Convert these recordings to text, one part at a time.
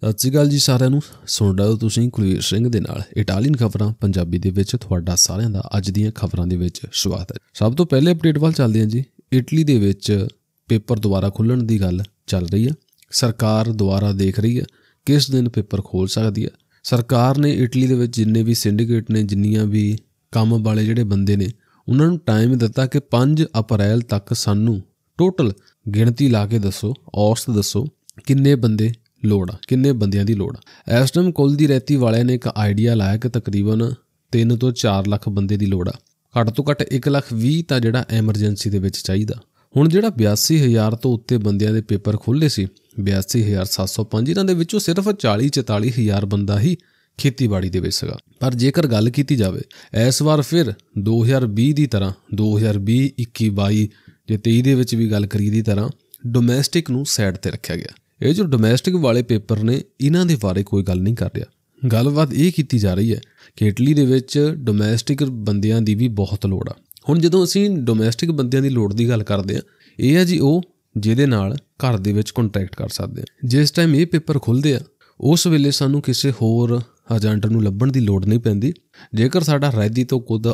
ਸਤਿ ਸ਼੍ਰੀ ਅਕਾਲ ਜੀ ਸਾਰਿਆਂ ਨੂੰ ਸੁਣ ਰਹੇ ਹੋ ਤੁਸੀਂ ਕੁਲਵੀਰ ਸਿੰਘ ਦੇ ਨਾਲ ਇਟਾਲੀਅਨ ਖਬਰਾਂ ਪੰਜਾਬੀ ਦੇ ਵਿੱਚ ਤੁਹਾਡਾ ਸਾਰਿਆਂ ਦਾ ਅੱਜ ਦੀਆਂ ਖਬਰਾਂ ਦੇ ਵਿੱਚ ਸਵਾਗਤ ਹੈ ਸਭ ਤੋਂ ਪਹਿਲੇ ਅਪਡੇਟ ਵੱਲ ਚੱਲਦੇ ਹਾਂ ਜੀ ਇਟਲੀ ਦੇ ਵਿੱਚ ਪੇਪਰ ਦੁਬਾਰਾ ਖੁੱਲਣ ਦੀ ਗੱਲ ਚੱਲ ਰਹੀ ਹੈ ਸਰਕਾਰ ਦੁਬਾਰਾ ਦੇਖ ਰਹੀ ਹੈ ਕਿਸ ਦਿਨ ਪੇਪਰ ਖੋਲ ਸਕਦੀ ਹੈ ਸਰਕਾਰ ਨੇ ਇਟਲੀ ਦੇ ਵਿੱਚ ਜਿੰਨੇ ਵੀ ਸਿੰਡੀਕੇਟ ਨੇ ਜਿੰਨੀਆਂ ਵੀ ਕੰਮ ਵਾਲੇ ਜਿਹੜੇ ਬੰਦੇ ਨੇ ਉਹਨਾਂ ਨੂੰ ਟਾਈਮ ਦਿੱਤਾ ਕਿ 5 ਅਪ੍ਰੈਲ ਤੱਕ ਸਾਨੂੰ ਟੋਟਲ ਗਿਣਤੀ ਲਾ ਕੇ ਦੱਸੋ ਔਸਤ ਦੱਸੋ ਕਿੰਨੇ ਬੰਦੇ ਲੋੜ ਕਿੰਨੇ ਬੰਦਿਆਂ ਦੀ ਲੋੜ ਆ ਇਸ ਟਾਈਮ ਕੁੱਲ ਦੀ ਰੈਤੀ ਵਾਲਿਆਂ ਨੇ ਇੱਕ ਆਈਡੀਆ ਲਾਇਆ ਕਿ ਤਕਰੀਬਨ 3 ਤੋਂ 4 ਲੱਖ ਬੰਦੇ ਦੀ ਲੋੜ ਆ ਘੱਟ ਤੋਂ ਘੱਟ 1 ਲੱਖ 20 ਤਾਂ ਜਿਹੜਾ ਐਮਰਜੈਂਸੀ ਦੇ ਵਿੱਚ ਚਾਹੀਦਾ ਹੁਣ ਜਿਹੜਾ 82000 ਤੋਂ ਉੱਤੇ ਬੰਦਿਆਂ ਦੇ ਪੇਪਰ ਖੁੱਲੇ ਸੀ 82705 ਇਹਨਾਂ ਦੇ ਵਿੱਚੋਂ ਸਿਰਫ 40 44000 ਬੰਦਾ ਹੀ ਖੇਤੀਬਾੜੀ ਦੇ ਵਿੱਚ ਸੀਗਾ ਪਰ ਜੇਕਰ ਗੱਲ ਕੀਤੀ ਜਾਵੇ ਇਸ ਵਾਰ ਫਿਰ 2020 ਦੀ ਤਰ੍ਹਾਂ 2020 21 22 ਜੇ 23 ਦੇ ਵਿੱਚ ਵੀ ਗੱਲ ਕਰੀ ਦੀ ਤਰ੍ਹਾਂ ਡੋਮੈਸਟਿਕ ਨੂੰ ਸਾਈਡ ਤੇ ਰੱਖਿਆ ਗਿਆ ਇਹ ਜੋ ਡੋਮੈਸਟਿਕ ਵਾਲੇ ਪੇਪਰ ਨੇ ਇਹਨਾਂ ਦੇ ਬਾਰੇ ਕੋਈ ਗੱਲ ਨਹੀਂ ਕਰ ਰਿਹਾ ਗੱਲਬਾਤ ਇਹ ਕੀਤੀ ਜਾ ਰਹੀ ਹੈ ਕਿ ਇਟਲੀ ਦੇ ਵਿੱਚ ਡੋਮੈਸਟਿਕ ਬੰਦਿਆਂ ਦੀ ਵੀ ਬਹੁਤ ਲੋੜ ਆ ਹੁਣ ਜਦੋਂ ਅਸੀਂ ਡੋਮੈਸਟਿਕ ਬੰਦਿਆਂ ਦੀ ਲੋੜ ਦੀ ਗੱਲ ਕਰਦੇ ਆ ਇਹ ਆ ਜੀ ਉਹ ਜਿਹਦੇ ਨਾਲ ਘਰ ਦੇ ਵਿੱਚ ਕੰਟੈਕਟ ਕਰ ਸਕਦੇ ਆ ਜਿਸ ਟਾਈਮ ਇਹ ਪੇਪਰ ਖੁੱਲਦੇ ਆ ਉਸ ਵੇਲੇ ਸਾਨੂੰ ਕਿਸੇ ਹੋਰ ਏਜੰਟ ਨੂੰ ਲੱਭਣ ਦੀ ਲੋੜ ਨਹੀਂ ਪੈਂਦੀ ਜੇਕਰ ਸਾਡਾ ਰਹਿਦੀ ਤੋਂ ਕੁਦ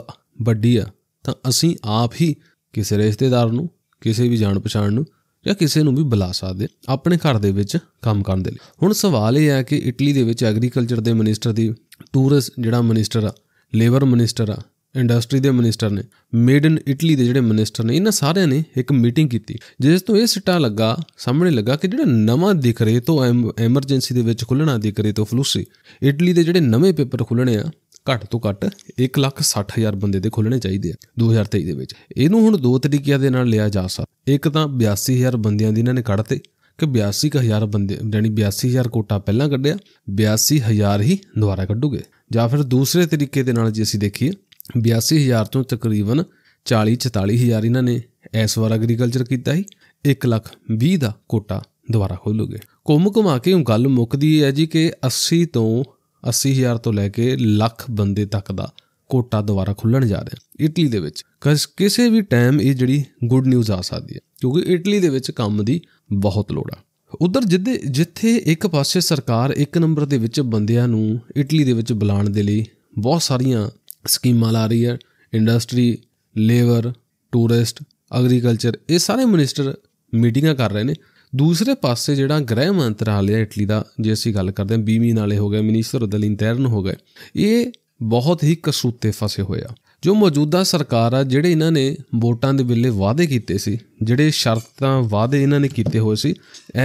ਵੱਡੀ ਆ ਤਾਂ ਅਸੀਂ ਆਪ ਹੀ ਕਿਸੇ ਰਿਸ਼ਤੇਦਾਰ ਨੂੰ ਕਿਸੇ ਵੀ ਜਾਣ ਪਛਾਣ ਨੂੰ ਜਾਂ ਕਿਸੇ ਨੂੰ ਵੀ ਬੁਲਾ ਸਕਦੇ ਆਪਣੇ ਘਰ ਦੇ ਵਿੱਚ ਕੰਮ ਕਰਨ ਦੇ ਲਈ ਹੁਣ ਸਵਾਲ ਇਹ ਹੈ ਕਿ ਇਟਲੀ ਦੇ ਵਿੱਚ ਐਗਰੀਕਲਚਰ ਦੇ ਮਿਨਿਸਟਰ ਦੀ ਟੂਰਿਸਟ ਜਿਹੜਾ ਮਿਨਿਸਟਰ ਆ ਲੇਬਰ ਮਿਨਿਸਟਰ ਆ ਇੰਡਸਟਰੀ ਦੇ ਮਿਨਿਸਟਰ ਨੇ ਮੇਡ ਇਨ ਇਟਲੀ ਦੇ ਜਿਹੜੇ ਮਿਨਿਸਟਰ ਨੇ ਇਹਨਾਂ ਸਾਰਿਆਂ ਨੇ ਇੱਕ ਮੀਟਿੰਗ ਕੀਤੀ ਜਿਸ ਤੋਂ ਇਹ ਸਿੱਟਾ ਲੱਗਾ ਸਾਹਮਣੇ ਲੱਗਾ ਕਿ ਜਿਹੜਾ ਨਵਾਂ ਦਿਖ ਰਹੇ ਤੋਂ ਐਮਰਜੈਂਸੀ ਦੇ ਵਿੱਚ ਖੁੱਲਣਾ ਦਿਖ ਰਿਹਾ ਤੋਂ ਫਲੂਸੀ ਇਟਲੀ ਦੇ ਜਿਹੜੇ ਨਵੇਂ ਪੇਪਰ ਖੁੱਲਣੇ ਆ ਘੱਟ ਤੋਂ ਘੱਟ 1,60,000 ਬੰਦੇ ਦੇ ਖੁੱਲਣੇ ਚਾਹੀਦੇ ਆ 2023 ਦੇ ਵਿੱਚ ਇਹਨੂੰ ਹੁਣ ਦੋ ਤਰੀਕਿਆਂ ਦੇ ਨਾਲ ਲਿਆ ਜਾ ਸਕਦਾ ਇੱਕ ਤਾਂ 82000 ਬੰਦਿਆਂ ਦੀ ਇਹਨਾਂ ਨੇ ਕੱਢਤੇ ਕਿ 82000 ਬੰਦੇ ਯਾਨੀ 82000 ਕੋਟਾ ਪਹਿਲਾਂ ਕੱਢਿਆ 82000 ਹੀ ਦੁਬਾਰਾ ਕੱਢੂਗੇ ਜਾਂ ਫਿਰ ਦੂਸਰੇ ਤਰੀਕੇ ਦੇ ਨਾਲ ਜੇ ਅਸੀਂ ਦੇਖੀਏ 82000 ਤੋਂ ਤਕਰੀਬਨ 40 44000 ਇਹਨਾਂ ਨੇ ਇਸ ਵਾਰ ਐਗਰੀਕਲਚਰ ਕੀਤਾ ਸੀ 1 ਲੱਖ 20 ਦਾ ਕੋਟਾ ਦੁਬਾਰਾ ਖੋਲੂਗੇ ਕੁੰਮ ਘੁਮਾ ਕੇ ਗੱਲ ਮੁੱਕਦੀ ਹੈ ਜੀ ਕਿ 80 ਤੋਂ 80000 ਤੋਂ ਲੈ ਕੇ ਲੱਖ ਬੰਦੇ ਤੱਕ ਦਾ ਕੋਟਾ ਦੁਬਾਰਾ ਖੁੱਲਣ ਜਾ ਰਿਹਾ ਇਟਲੀ ਦੇ ਵਿੱਚ ਕਿਸੇ ਵੀ ਟਾਈਮ ਇਹ ਜਿਹੜੀ ਗੁੱਡ ਨਿਊਜ਼ ਆ ਸਕਦੀ ਹੈ ਕਿਉਂਕਿ ਇਟਲੀ ਦੇ ਵਿੱਚ ਕੰਮ ਦੀ ਬਹੁਤ ਲੋੜ ਆ ਉਧਰ ਜਿੱਦੇ ਜਿੱਥੇ ਇੱਕ ਪਾਸੇ ਸਰਕਾਰ ਇੱਕ ਨੰਬਰ ਦੇ ਵਿੱਚ ਬੰਦਿਆਂ ਨੂੰ ਇਟਲੀ ਦੇ ਵਿੱਚ ਬੁਲਾਉਣ ਦੇ ਲਈ ਬਹੁਤ ਸਾਰੀਆਂ ਸਕੀਮਾਂ ਲਾ ਰਹੀ ਹੈ ਇੰਡਸਟਰੀ ਲੇਬਰ ਟੂਰਿਸਟ ਐਗਰੀਕਲਚਰ ਇਹ ਸਾਰੇ ਮਿਨਿਸਟਰ ਮੀਟਿੰਗਾਂ ਕਰ ਰਹੇ ਨੇ ਦੂਸਰੇ ਪਾਸੇ ਜਿਹੜਾ ਗ੍ਰਹਿ ਮੰਤਰਾਲੇ ਇਟਲੀ ਦਾ ਜੇ ਅਸੀਂ ਗੱਲ ਕਰਦੇ ਹਾਂ ਬੀਮੀ ਨਾਲੇ ਹੋ ਗਏ ਮਿਨਿਸਟਰ ਇੰਟਰਨ ਹੋ ਗਏ ਇਹ ਬਹੁਤ ਹੀ ਕਸੂਤੇ ਫਸੇ ਹੋਇਆ ਜੋ ਮੌਜੂਦਾ ਸਰਕਾਰ ਆ ਜਿਹੜੇ ਇਹਨਾਂ ਨੇ ਵੋਟਾਂ ਦੇ ਵੇਲੇ ਵਾਅਦੇ ਕੀਤੇ ਸੀ ਜਿਹੜੇ ਸ਼ਰਤਾਂ ਵਾਅਦੇ ਇਹਨਾਂ ਨੇ ਕੀਤੇ ਹੋਏ ਸੀ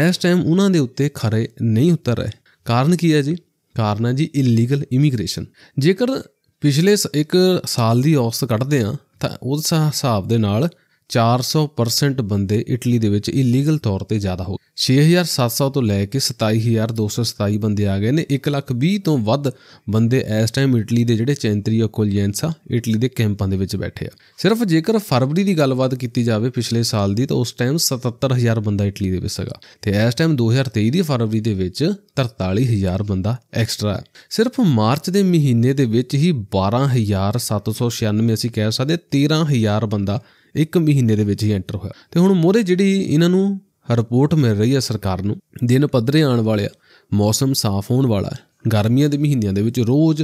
ਇਸ ਟਾਈਮ ਉਹਨਾਂ ਦੇ ਉੱਤੇ ਖਰੇ ਨਹੀਂ ਉਤਰ ਰਹੇ ਕਾਰਨ ਕੀ ਹੈ ਜੀ ਕਾਰਨ ਹੈ ਜੀ ਇਲੀਗਲ ਇਮੀਗ੍ਰੇਸ਼ਨ ਜੇਕਰ ਪਿਛਲੇ ਇੱਕ ਸਾਲ ਦੀ ਔਸਤ ਕੱਢਦੇ ਆ ਤਾਂ ਉਸ ਹਿਸਾਬ ਦੇ ਨਾਲ 400% ਬੰਦੇ ਇਟਲੀ ਦੇ ਵਿੱਚ ਇਲੀਗਲ ਤੌਰ ਤੇ ਜ਼ਿਆਦਾ ਹੋ 6700 ਤੋਂ ਲੈ ਕੇ 27227 ਬੰਦੇ ਆ ਗਏ ਨੇ 120 ਤੋਂ ਵੱਧ ਬੰਦੇ ਇਸ ਟਾਈਮ ਇਟਲੀ ਦੇ ਜਿਹੜੇ ਚੈਂਤਰੀ ਕੋਲੀਐਂਸਾ ਇਟਲੀ ਦੇ ਕੈਂਪਾਂ ਦੇ ਵਿੱਚ ਬੈਠੇ ਆ ਸਿਰਫ ਜੇਕਰ ਫਰਵਰੀ ਦੀ ਗੱਲਬਾਤ ਕੀਤੀ ਜਾਵੇ ਪਿਛਲੇ ਸਾਲ ਦੀ ਤਾਂ ਉਸ ਟਾਈਮ 77000 ਬੰਦਾ ਇਟਲੀ ਦੇ ਵਿੱਚ ਸੀਗਾ ਤੇ ਇਸ ਟਾਈਮ 2023 ਦੀ ਫਰਵਰੀ ਦੇ ਵਿੱਚ 43000 ਬੰਦਾ ਐਕਸਟਰਾ ਹੈ ਸਿਰਫ ਮਾਰਚ ਦੇ ਮਹੀਨੇ ਦੇ ਵਿੱਚ ਹੀ 12796 ਅਸੀਂ ਕਹਿ ਸਕਦੇ 13000 ਬੰਦਾ ਇੱਕ ਮਹੀਨੇ ਦੇ ਵਿੱਚ ਹੀ ਐਂਟਰ ਹੋਇਆ ਤੇ ਹੁਣ ਮੋਰੇ ਜਿਹੜੀ ਇਹਨਾਂ ਨੂੰ ਰਿਪੋਰਟ ਮਿਲ ਰਹੀ ਹੈ ਸਰਕਾਰ ਨੂੰ ਦਿਨ ਪੱਧਰੇ ਆਉਣ ਵਾਲਿਆ ਮੌਸਮ ਸਾਫ਼ ਹੋਣ ਵਾਲਾ ਹੈ ਗਰਮੀਆਂ ਦੇ ਮਹੀਨਿਆਂ ਦੇ ਵਿੱਚ ਰੋਜ਼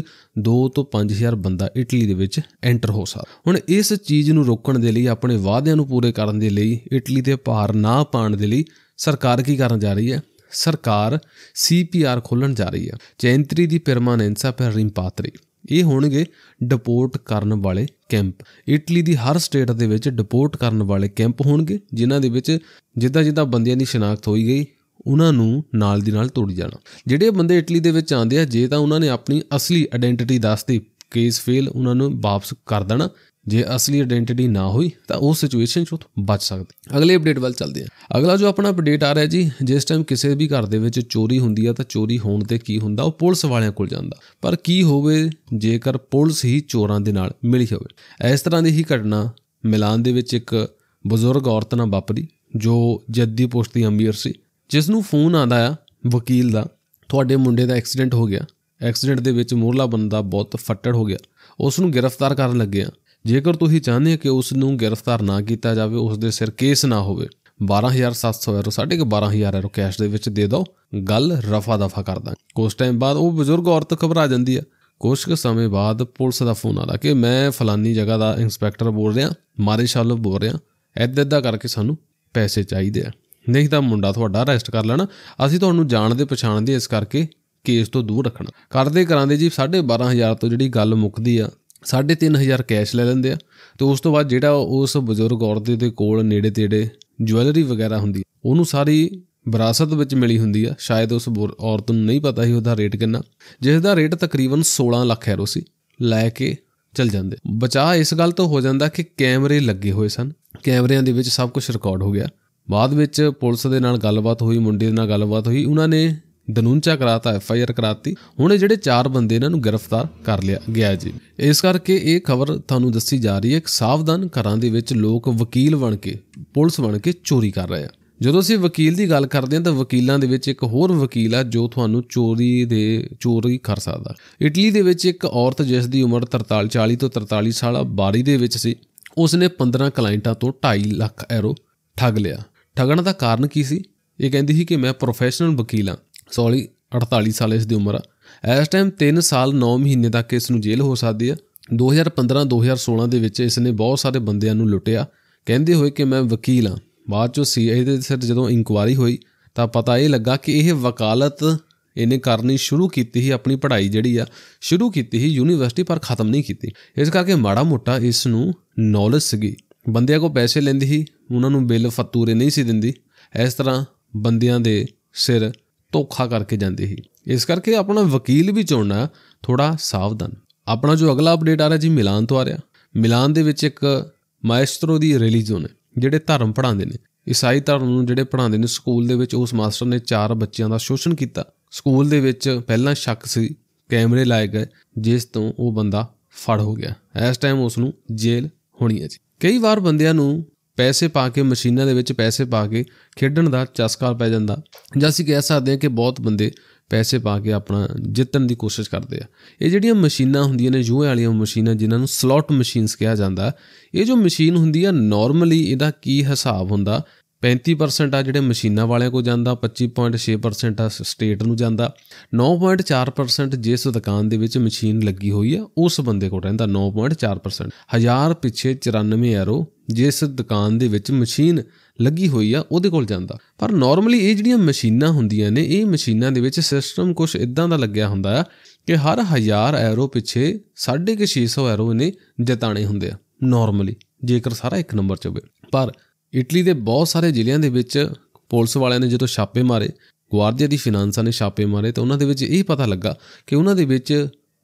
2 ਤੋਂ 5000 ਬੰਦਾ ਇਟਲੀ ਦੇ ਵਿੱਚ ਐਂਟਰ ਹੋ ਸਕਦਾ ਹੁਣ ਇਸ ਚੀਜ਼ ਨੂੰ ਰੋਕਣ ਦੇ ਲਈ ਆਪਣੇ ਵਾਅਦਿਆਂ ਨੂੰ ਪੂਰੇ ਕਰਨ ਦੇ ਲਈ ਇਟਲੀ ਦੇ ਭਾਰ ਨਾ ਪਾਣ ਦੇ ਲਈ ਸਰਕਾਰ ਕੀ ਕਰਨ ਜਾ ਰਹੀ ਹੈ ਸਰਕਾਰ ਸੀਪੀਆਰ ਖੋਲਣ ਜਾ ਰਹੀ ਹੈ ਚੈਂਤਰੀ ਦੀ ਪਰਮਾਨੈਂਸਾ ਪਰ ਰਿੰਪਾਤਰੀ ਇਹ ਹੋਣਗੇ ਡਿਪੋਰਟ ਕਰਨ ਵਾਲੇ ਕੈਂਪ ਇਟਲੀ ਦੀ ਹਰ ਸਟੇਟ ਦੇ ਵਿੱਚ ਡਿਪੋਰਟ ਕਰਨ ਵਾਲੇ ਕੈਂਪ ਹੋਣਗੇ ਜਿਨ੍ਹਾਂ ਦੇ ਵਿੱਚ ਜਿੱਦਾਂ ਜਿੱਦਾਂ ਬੰਦਿਆਂ ਦੀ ਸ਼ਨਾਖਤ ਹੋਈ ਗਈ ਉਹਨਾਂ ਨੂੰ ਨਾਲ ਦੀ ਨਾਲ ਤੋੜ ਜਾਣਾ ਜਿਹੜੇ ਬੰਦੇ ਇਟਲੀ ਦੇ ਵਿੱਚ ਆਉਂਦੇ ਆ ਜੇ ਤਾਂ ਉਹਨਾਂ ਨੇ ਆਪਣੀ ਅਸਲੀ ਆਇਡੈਂਟੀਟੀ ਦੱਸਦੀ ਕੇਸ ਫੇਲ ਉਹਨਾਂ ਨੂੰ ਵਾਪਸ ਕਰ ਦੇਣਾ ਜੇ ਅਸਲੀ ਆਇਡੈਂਟੀਟੀ ਨਾ ਹੋਈ ਤਾਂ ਉਹ ਸਿਚੁਏਸ਼ਨ ਚੋਂ ਬਚ ਸਕਦੇ ਅਗਲੇ ਅਪਡੇਟ ਵੱਲ ਚੱਲਦੇ ਹਾਂ ਅਗਲਾ ਜੋ ਆਪਣਾ ਅਪਡੇਟ ਆ ਰਿਹਾ ਜੀ ਜਿਸ ਟਾਈਮ ਕਿਸੇ ਵੀ ਘਰ ਦੇ ਵਿੱਚ ਚੋਰੀ ਹੁੰਦੀ ਆ ਤਾਂ ਚੋਰੀ ਹੋਣ ਤੇ ਕੀ ਹੁੰਦਾ ਉਹ ਪੁਲਿਸ ਵਾਲਿਆਂ ਕੋਲ ਜਾਂਦਾ ਪਰ ਕੀ ਹੋਵੇ ਜੇਕਰ ਪੁਲਿਸ ਹੀ ਚੋਰਾਂ ਦੇ ਨਾਲ ਮਿਲੀ ਹੋਵੇ ਇਸ ਤਰ੍ਹਾਂ ਦੀ ਹੀ ਘਟਨਾ ਮਿਲਾਨ ਦੇ ਵਿੱਚ ਇੱਕ ਬਜ਼ੁਰਗ ਔਰਤ ਨਾਲ ਵਾਪਰੀ ਜੋ ਜੱਦੀ ਪੁਸ਼ਤੀ ਦੀ ਅਮੀਰ ਸੀ ਜਿਸ ਨੂੰ ਫੋਨ ਆਂਦਾ ਆ ਵਕੀਲ ਦਾ ਤੁਹਾਡੇ ਮੁੰਡੇ ਦਾ ਐਕਸੀਡੈਂਟ ਹੋ ਗਿਆ ਐਕਸੀਡੈਂਟ ਦੇ ਵਿੱਚ ਮੋਹਰਲਾ ਬੰਦਾ ਬਹੁਤ ਫੱਟੜ ਹੋ ਗਿਆ ਉਸ ਨੂੰ ਗ੍ਰਿਫਤਾਰ ਕਰਨ ਲੱਗੇ ਆ ਜੇਕਰ ਤੁਸੀਂ ਚਾਹੁੰਦੇ ਹੋ ਕਿ ਉਸ ਨੂੰ ਗ੍ਰਿਫਤਾਰ ਨਾ ਕੀਤਾ ਜਾਵੇ ਉਸ ਦੇ ਸਿਰ ਕੇਸ ਨਾ ਹੋਵੇ 12700 ਯੂਰੋ 12000 ਯੂਰੋ ਕੈਸ਼ ਦੇ ਵਿੱਚ ਦੇ ਦਿਓ ਗੱਲ ਰਫਾ ਦਫਾ ਕਰ ਦਾਂ ਕੁਝ ਟਾਈਮ ਬਾਅਦ ਉਹ ਬਜ਼ੁਰਗ ਔਰਤ ਖਬਰਾ ਜਾਂਦੀ ਆ ਕੁਝ ਕੁ ਸਮੇਂ ਬਾਅਦ ਪੁਲਿਸ ਦਾ ਫੋਨ ਆਦਾ ਕਿ ਮੈਂ ਫਲਾਨੀ ਜਗ੍ਹਾ ਦਾ ਇੰਸਪੈਕਟਰ ਬੋਲ ਰਿਹਾ ਮਾਰੇਸ਼ਾਲ ਬੋਲ ਰਿਹਾ ਐਦਾਂ ਐਦਾਂ ਕਰਕੇ ਸਾਨੂੰ ਪੈਸੇ ਚਾਹੀਦੇ ਆ ਨਹੀਂ ਤਾਂ ਮੁੰਡਾ ਤੁਹਾਡਾ ਅਰੈਸਟ ਕਰ ਲੈਣਾ ਅਸੀਂ ਤੁਹਾਨੂੰ ਜਾਣਦੇ ਪਛਾਣਦੇ ਇਸ ਕਰਕੇ ਕੇਸ ਤੋਂ ਦੂਰ ਰੱਖਣਾ ਕਰਦੇ ਕਰਾਂਦੇ ਜੀ 12500 ਤੋਂ ਜਿਹੜੀ ਗੱਲ ਮੁੱਕਦੀ ਆ 3500 ਕੈਸ਼ ਲੈ ਲੈਂਦੇ ਆ ਤੇ ਉਸ ਤੋਂ ਬਾਅਦ ਜਿਹੜਾ ਉਸ ਬਜ਼ੁਰਗ ਔਰਤ ਦੇ ਕੋਲ ਨੇੜੇ ਤੇੜੇ ਜਵੈਲਰੀ ਵਗੈਰਾ ਹੁੰਦੀ ਉਹਨੂੰ ਸਾਰੀ ਵਿਰਾਸਤ ਵਿੱਚ ਮਿਲੀ ਹੁੰਦੀ ਆ ਸ਼ਾਇਦ ਉਸ ਔਰਤ ਨੂੰ ਨਹੀਂ ਪਤਾ ਸੀ ਉਹਦਾ ਰੇਟ ਕਿੰਨਾ ਜਿਸ ਦਾ ਰੇਟ ਤਕਰੀਬਨ 16 ਲੱਖ ਐਰੋ ਸੀ ਲੈ ਕੇ ਚਲ ਜਾਂਦੇ ਬਚਾ ਇਸ ਗੱਲ ਤੋਂ ਹੋ ਜਾਂਦਾ ਕਿ ਕੈਮਰੇ ਲੱਗੇ ਹੋਏ ਸਨ ਕੈਮਰਿਆਂ ਦੇ ਵਿੱਚ ਸਭ ਕੁਝ ਰਿਕਾਰਡ ਹੋ ਗਿਆ ਬਾਅਦ ਵਿੱਚ ਪੁਲਿਸ ਦੇ ਨਾਲ ਗੱਲਬਾਤ ਹੋਈ ਮੁੰਡੇ ਦੇ ਨਾਲ ਗੱਲਬਾਤ ਹੋਈ ਉਹਨਾਂ ਨੇ ਦਨੂੰਚਾ ਕਰਾਤਾ ਐਫ ਆਈ ਆਰ ਕਰਾਤੀ ਹੁਣ ਇਹ ਜਿਹੜੇ ਚਾਰ ਬੰਦੇ ਇਹਨਾਂ ਨੂੰ ਗ੍ਰਿਫਤਾਰ ਕਰ ਲਿਆ ਗਿਆ ਜੀ ਇਸ ਕਰਕੇ ਇਹ ਖਬਰ ਤੁਹਾਨੂੰ ਦੱਸੀ ਜਾ ਰਹੀ ਹੈ ਕਿ ਸਾਵਧਾਨ ਘਰਾਂ ਦੇ ਵਿੱਚ ਲੋਕ ਵਕੀਲ ਬਣ ਕੇ ਪੁਲਿਸ ਬਣ ਕੇ ਚੋਰੀ ਕਰ ਰਹੇ ਆ ਜਦੋਂ ਅਸੀਂ ਵਕੀਲ ਦੀ ਗੱਲ ਕਰਦੇ ਹਾਂ ਤਾਂ ਵਕੀਲਾਂ ਦੇ ਵਿੱਚ ਇੱਕ ਹੋਰ ਵਕੀਲ ਆ ਜੋ ਤੁਹਾਨੂੰ ਚੋਰੀ ਦੇ ਚੋਰੀ ਕਰ ਸਕਦਾ ਇਟਲੀ ਦੇ ਵਿੱਚ ਇੱਕ ਔਰਤ ਜਿਸ ਦੀ ਉਮਰ 43 40 ਤੋਂ 43 ਸਾਲ ਬਾਰੀ ਦੇ ਵਿੱਚ ਸੀ ਉਸਨੇ 15 ਕਲਾਇੰਟਾਂ ਤੋਂ 2.5 ਲੱਖ ਐਰੋ ਠੱਗ ਲਿਆ ਠਗਣ ਦਾ ਕਾਰਨ ਕੀ ਸੀ ਇਹ ਕਹਿੰਦੀ ਸੀ ਕਿ ਮੈਂ ਪ੍ਰੋਫੈਸ਼ਨਲ ਵਕੀਲ ਆ ਸੌਰੀ 48 ਸਾਲ ਇਸ ਦੀ ਉਮਰ ਆ ਇਸ ਟਾਈਮ 3 ਸਾਲ 9 ਮਹੀਨੇ ਤੱਕ ਇਸ ਨੂੰ ਜੇਲ੍ਹ ਹੋ ਸਕਦੀ ਆ 2015-2016 ਦੇ ਵਿੱਚ ਇਸ ਨੇ ਬਹੁਤ ਸਾਰੇ ਬੰਦਿਆਂ ਨੂੰ ਲੁੱਟਿਆ ਕਹਿੰਦੇ ਹੋਏ ਕਿ ਮੈਂ ਵਕੀਲ ਆ ਬਾਅਦ ਚੋਂ ਸੀਆਈ ਦੇ ਸਿਰ ਜਦੋਂ ਇਨਕੁਆਰੀ ਹੋਈ ਤਾਂ ਪਤਾ ਇਹ ਲੱਗਾ ਕਿ ਇਹ ਵਕਾਲਤ ਇਹਨੇ ਕਰਨੀ ਸ਼ੁਰੂ ਕੀਤੀ ਸੀ ਆਪਣੀ ਪੜ੍ਹਾਈ ਜਿਹੜੀ ਆ ਸ਼ੁਰੂ ਕੀਤੀ ਸੀ ਯੂਨੀਵਰਸਿਟੀ ਪਰ ਖਤਮ ਨਹੀਂ ਕੀਤੀ ਇਸ ਕਰਕੇ ਮਾੜਾ ਮੋਟਾ ਇਸ ਨੂੰ ਨੌਲੇਜ ਸੀਗੀ ਬੰਦਿਆਂ ਕੋ ਪੈਸੇ ਲੈਂਦੀ ਹੀ ਉਹਨਾਂ ਨੂੰ ਬਿੱਲ ਫਤੂਰੇ ਨਹੀਂ ਸੀ ਦਿੰਦੀ ਇਸ ਤਰ੍ਹਾਂ ਬੰਦਿਆਂ ਦੇ ਸਿਰ ਧੋਖਾ ਕਰਕੇ ਜਾਂਦੇ ਸੀ ਇਸ ਕਰਕੇ ਆਪਣਾ ਵਕੀਲ ਵੀ ਚੁਣਨਾ ਥੋੜਾ ਸਾਵਧਾਨ ਆਪਣਾ ਜੋ ਅਗਲਾ ਅਪਡੇਟ ਆ ਰਿਹਾ ਜੀ ਮਿਲਾਨ ਤੋਂ ਆ ਰਿਹਾ ਮਿਲਾਨ ਦੇ ਵਿੱਚ ਇੱਕ ਮਾਇਸਟਰੋ ਦੀ ਰਿਲੀਜੀਅਨ ਹੈ ਜਿਹੜੇ ਧਰਮ ਪੜਾਉਂਦੇ ਨੇ ਈਸਾਈ ਧਰਮ ਨੂੰ ਜਿਹੜੇ ਪੜਾਉਂਦੇ ਨੇ ਸਕੂਲ ਦੇ ਵਿੱਚ ਉਸ ਮਾਸਟਰ ਨੇ ਚਾਰ ਬੱਚਿਆਂ ਦਾ ਸ਼ੋਸ਼ਣ ਕੀਤਾ ਸਕੂਲ ਦੇ ਵਿੱਚ ਪਹਿਲਾਂ ਸ਼ੱਕ ਸੀ ਕੈਮਰੇ ਲਾਏ ਗਏ ਜਿਸ ਤੋਂ ਉਹ ਬੰਦਾ ਫੜ ਹੋ ਗਿਆ ਇਸ ਟਾਈਮ ਉਸ ਨੂੰ ਜੇਲ੍ਹ ਹੋਣੀ ਹੈ ਜੀ ਕਈ ਵਾਰ ਬੰਦਿਆਂ ਨੂੰ ਪੈਸੇ ਪਾ ਕੇ ਮਸ਼ੀਨਾਂ ਦੇ ਵਿੱਚ ਪੈਸੇ ਪਾ ਕੇ ਖੇਡਣ ਦਾ ਚਸਕਾ ਪੈ ਜਾਂਦਾ ਜਾਂ ਅਸੀਂ ਕਹਿ ਸਕਦੇ ਹਾਂ ਕਿ ਬਹੁਤ ਬੰਦੇ ਪੈਸੇ ਪਾ ਕੇ ਆਪਣਾ ਜਿੱਤਣ ਦੀ ਕੋਸ਼ਿਸ਼ ਕਰਦੇ ਆ ਇਹ ਜਿਹੜੀਆਂ ਮਸ਼ੀਨਾਂ ਹੁੰਦੀਆਂ ਨੇ ਜੂਏ ਵਾਲੀਆਂ ਮਸ਼ੀਨਾਂ ਜਿਨ੍ਹਾਂ ਨੂੰ ਸਲੌਟ ਮਸ਼ੀਨਸ ਕਿਹਾ ਜਾਂਦਾ ਇਹ ਜੋ ਮਸ਼ੀਨ ਹੁੰਦੀ ਆ ਨਾਰਮਲੀ ਇਹਦਾ ਕੀ ਹਿਸਾਬ ਹੁੰਦਾ 35% ਆ ਜਿਹੜੇ ਮਸ਼ੀਨਾਂ ਵਾਲਿਆਂ ਕੋ ਜਾਂਦਾ 25.6% ਆ ਸਟੇਟ ਨੂੰ ਜਾਂਦਾ 9.4% ਜਿਸ ਦੁਕਾਨ ਦੇ ਵਿੱਚ ਮਸ਼ੀਨ ਲੱਗੀ ਹੋਈ ਆ ਉਸ ਬੰਦੇ ਕੋ ਰਹਿੰਦਾ 9.4% ਹਜ਼ਾਰ ਪਿੱਛੇ 94 ਐਰੋ ਜਿਸ ਦੁਕਾਨ ਦੇ ਵਿੱਚ ਮਸ਼ੀਨ ਲੱਗੀ ਹੋਈ ਆ ਉਹਦੇ ਕੋਲ ਜਾਂਦਾ ਪਰ ਨਾਰਮਲੀ ਇਹ ਜਿਹੜੀਆਂ ਮਸ਼ੀਨਾਂ ਹੁੰਦੀਆਂ ਨੇ ਇਹ ਮਸ਼ੀਨਾਂ ਦੇ ਵਿੱਚ ਸਿਸਟਮ ਕੁਝ ਇਦਾਂ ਦਾ ਲੱਗਿਆ ਹੁੰਦਾ ਆ ਕਿ ਹਰ 1000 ਐਰੋ ਪਿੱਛੇ 650 ਐਰੋ ਨੇ ਜਿਤਾਣੇ ਹੁੰਦੇ ਆ ਨਾਰਮਲੀ ਜੇਕਰ ਸਾਰਾ ਇੱਕ ਨੰਬਰ ਚ ਹੋਵੇ ਪਰ ਇਟਲੀ ਦੇ ਬਹੁਤ ਸਾਰੇ ਜ਼ਿਲ੍ਹਿਆਂ ਦੇ ਵਿੱਚ ਪੁਲਿਸ ਵਾਲਿਆਂ ਨੇ ਜਦੋਂ ਛਾਪੇ ਮਾਰੇ ਗਵਾਰਦੀਆ ਦੀ ਫਾਈਨਾਂਸਾਂ ਨੇ ਛਾਪੇ ਮਾਰੇ ਤਾਂ ਉਹਨਾਂ ਦੇ ਵਿੱਚ ਇਹ ਪਤਾ ਲੱਗਾ ਕਿ ਉਹਨਾਂ ਦੇ ਵਿੱਚ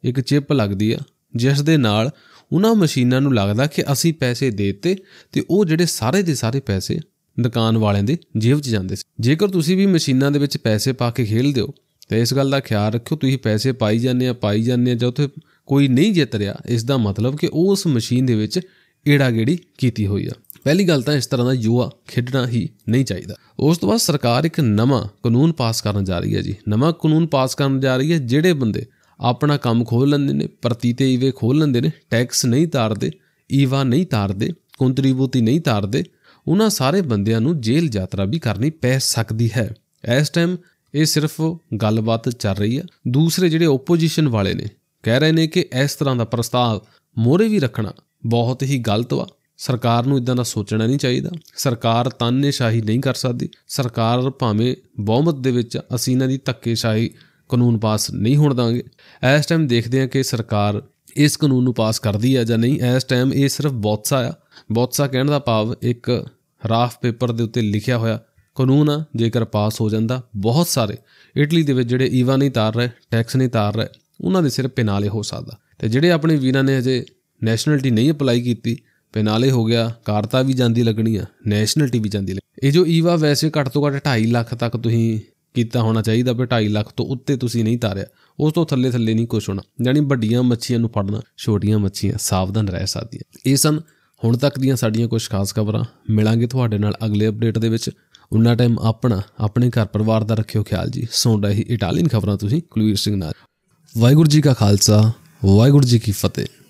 ਇੱਕ ਚਿਪ ਲੱਗਦੀ ਆ ਜਿਸ ਦੇ ਨਾਲ ਉਹਨਾਂ ਮਸ਼ੀਨਾਂ ਨੂੰ ਲੱਗਦਾ ਕਿ ਅਸੀਂ ਪੈਸੇ ਦੇਤੇ ਤੇ ਉਹ ਜਿਹੜੇ ਸਾਰੇ ਦੇ ਸਾਰੇ ਪੈਸੇ ਦੁਕਾਨ ਵਾਲਿਆਂ ਦੇ ਜੇਬ 'ਚ ਜਾਂਦੇ ਸੀ ਜੇਕਰ ਤੁਸੀਂ ਵੀ ਮਸ਼ੀਨਾਂ ਦੇ ਵਿੱਚ ਪੈਸੇ ਪਾ ਕੇ ਖੇਲਦੇ ਹੋ ਤਾਂ ਇਸ ਗੱਲ ਦਾ ਖਿਆਲ ਰੱਖਿਓ ਤੁਸੀਂ ਪੈਸੇ ਪਾਈ ਜਾਂਦੇ ਆ ਪਾਈ ਜਾਂਦੇ ਆ ਉੱਥੇ ਕੋਈ ਨਹੀਂ ਜਿੱਤ ਰਿਹਾ ਇਸ ਦਾ ਮਤਲਬ ਕਿ ਉਸ ਮਸ਼ੀਨ ਦੇ ਵਿੱਚ ਏੜਾ ਗੇੜੀ ਕੀਤੀ ਹੋਈ ਆ ਪਹਿਲੀ ਗੱਲ ਤਾਂ ਇਸ ਤਰ੍ਹਾਂ ਦਾ ਯੂਆ ਖੇਡਣਾ ਹੀ ਨਹੀਂ ਚਾਹੀਦਾ ਉਸ ਤੋਂ ਬਾਅਦ ਸਰਕਾਰ ਇੱਕ ਨਵਾਂ ਕਾਨੂੰਨ ਪਾਸ ਕਰਨ ਜਾ ਰਹੀ ਹੈ ਜੀ ਨਵਾਂ ਕਾਨੂੰਨ ਪਾਸ ਕਰਨ ਜਾ ਰਹੀ ਹੈ ਜਿਹੜੇ ਬੰਦੇ ਆਪਣਾ ਕੰਮ ਖੋਲ ਲੈਂਦੇ ਨੇ ਪ੍ਰਤੀ ਤੇ ਈਵੇ ਖੋਲ ਲੈਂਦੇ ਨੇ ਟੈਕਸ ਨਹੀਂ ਤਾਰਦੇ ਈਵਾ ਨਹੀਂ ਤਾਰਦੇ ਕੰਟਰੀਬਿਊਟੀ ਨਹੀਂ ਤਾਰਦੇ ਉਹਨਾਂ ਸਾਰੇ ਬੰਦਿਆਂ ਨੂੰ ਜੇਲ੍ਹ ਯਾਤਰਾ ਵੀ ਕਰਨੀ ਪੈ ਸਕਦੀ ਹੈ ਇਸ ਟਾਈਮ ਇਹ ਸਿਰਫ ਗੱਲਬਾਤ ਚੱਲ ਰਹੀ ਹੈ ਦੂਸਰੇ ਜਿਹੜੇ ਆਪੋਜੀਸ਼ਨ ਵਾਲੇ ਨੇ ਕਹਿ ਰਹੇ ਨੇ ਕਿ ਇਸ ਤਰ੍ਹਾਂ ਦਾ ਪ੍ਰਸਤਾਵ ਮੋਰੇ ਵੀ ਰੱਖਣਾ ਬਹੁਤ ਹੀ ਗਲਤ ਵਾ ਸਰਕਾਰ ਨੂੰ ਇਦਾਂ ਦਾ ਸੋਚਣਾ ਨਹੀਂ ਚਾਹੀਦਾ ਸਰਕਾਰ ਤਾਨੇਸ਼ਾਹੀ ਨਹੀਂ ਕਰ ਸਕਦੀ ਸਰਕਾਰ ਭਾਵੇਂ ਬਹੁਮਤ ਦੇ ਵਿੱਚ ਅਸੀਂ ਇਹਨਾਂ ਦੀ ਧੱਕੇਸ਼ਾਹੀ ਕਾਨੂੰਨ ਪਾਸ ਨਹੀਂ ਹੋਣ ਦਾਂਗੇ ਇਸ ਟਾਈਮ ਦੇਖਦੇ ਹਾਂ ਕਿ ਸਰਕਾਰ ਇਸ ਕਾਨੂੰਨ ਨੂੰ ਪਾਸ ਕਰਦੀ ਹੈ ਜਾਂ ਨਹੀਂ ਇਸ ਟਾਈਮ ਇਹ ਸਿਰਫ ਬੋਤਸਾ ਆ ਬੋਤਸਾ ਕਹਿਣ ਦਾ ਭਾਵ ਇੱਕ ਰਾਫ ਪੇਪਰ ਦੇ ਉੱਤੇ ਲਿਖਿਆ ਹੋਇਆ ਕਾਨੂੰਨ ਆ ਜੇਕਰ ਪਾਸ ਹੋ ਜਾਂਦਾ ਬਹੁਤ ਸਾਰੇ ਇਟਲੀ ਦੇ ਵਿੱਚ ਜਿਹੜੇ ਈਵਾ ਨਹੀਂ ਤਾਰ ਰਹੇ ਟੈਕਸ ਨਹੀਂ ਤਾਰ ਰਹੇ ਉਹਨਾਂ ਦੇ ਸਿਰ ਪਿਨਾਲੇ ਹੋ ਸਕਦਾ ਤੇ ਜਿਹੜੇ ਆਪਣੇ ਵੀਰਾਂ ਨੇ ਅਜੇ ਨੈਸ਼ਨੈਲਿਟੀ ਨਹੀਂ ਅਪਲਾਈ ਕੀਤੀ ਪੈਨਾਲੇ ਹੋ ਗਿਆ ਕਾਰਤਾ ਵੀ ਜਾਂਦੀ ਲੱਗਣੀ ਆ ਨੈਸ਼ਨਲਟੀ ਵੀ ਜਾਂਦੀ ਲੱਗ ਇਹ ਜੋ ਈਵਾ ਵੈਸੇ ਘੱਟ ਤੋਂ ਘੱਟ 2.5 ਲੱਖ ਤੱਕ ਤੁਸੀਂ ਕੀਤਾ ਹੋਣਾ ਚਾਹੀਦਾ ਵੀ 2.5 ਲੱਖ ਤੋਂ ਉੱਤੇ ਤੁਸੀਂ ਨਹੀਂ ਤਾਰਿਆ ਉਸ ਤੋਂ ਥੱਲੇ ਥੱਲੇ ਨਹੀਂ ਕੁਝ ਹੋਣਾ ਯਾਨੀ ਵੱਡੀਆਂ ਮੱਛੀਆਂ ਨੂੰ ਫੜਨਾ ਛੋਟੀਆਂ ਮੱਛੀਆਂ ਸਾਵਧਾਨ ਰਹਿ ਸਕਦੀਆਂ ਇਹ ਸਨ ਹੁਣ ਤੱਕ ਦੀਆਂ ਸਾਡੀਆਂ ਕੁਝ ਖਾਸ ਖਬਰਾਂ ਮਿਲਾਂਗੇ ਤੁਹਾਡੇ ਨਾਲ ਅਗਲੇ ਅਪਡੇਟ ਦੇ ਵਿੱਚ ਉਨਾ ਟਾਈਮ ਆਪਣਾ ਆਪਣੇ ਘਰ ਪਰਿਵਾਰ ਦਾ ਰੱਖਿਓ ਖਿਆਲ ਜੀ ਸੌਂਦਾ ਹੀ ਇਟਾਲੀਅਨ ਖਬਰਾਂ ਤੁਸੀਂ ਕੁਲਵੀਰ ਸਿੰਘ ਨਾਲ ਵਾਹਿਗੁਰੂ ਜੀ ਕਾ ਖਾਲਸਾ ਵਾਹਿਗੁਰੂ ਜੀ ਕੀ ਫਤਿਹ